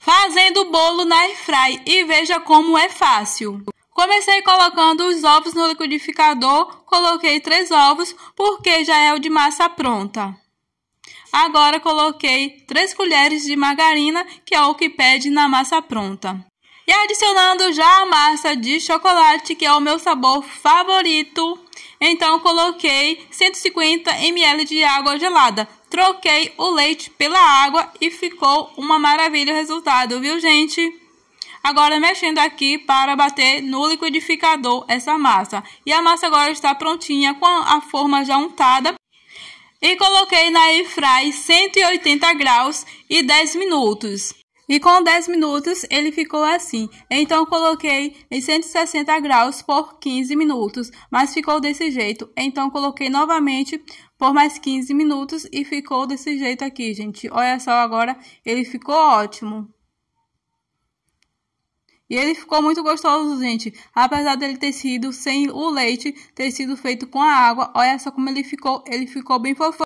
fazendo bolo na airfry e veja como é fácil. Comecei colocando os ovos no liquidificador, coloquei três ovos porque já é o de massa pronta. Agora coloquei três colheres de margarina, que é o que pede na massa pronta. E adicionando já a massa de chocolate, que é o meu sabor favorito, então coloquei 150 ml de água gelada. Troquei o leite pela água e ficou uma maravilha o resultado, viu, gente? Agora mexendo aqui para bater no liquidificador essa massa. E a massa agora está prontinha com a forma já untada. E coloquei na airfry 180 graus e 10 minutos. E com 10 minutos ele ficou assim. Então coloquei em 160 graus por 15 minutos, mas ficou desse jeito. Então coloquei novamente por mais 15 minutos e ficou desse jeito aqui, gente. Olha só agora, ele ficou ótimo. E ele ficou muito gostoso, gente. Apesar dele ter sido sem o leite, ter sido feito com a água. Olha só como ele ficou. Ele ficou bem fofo.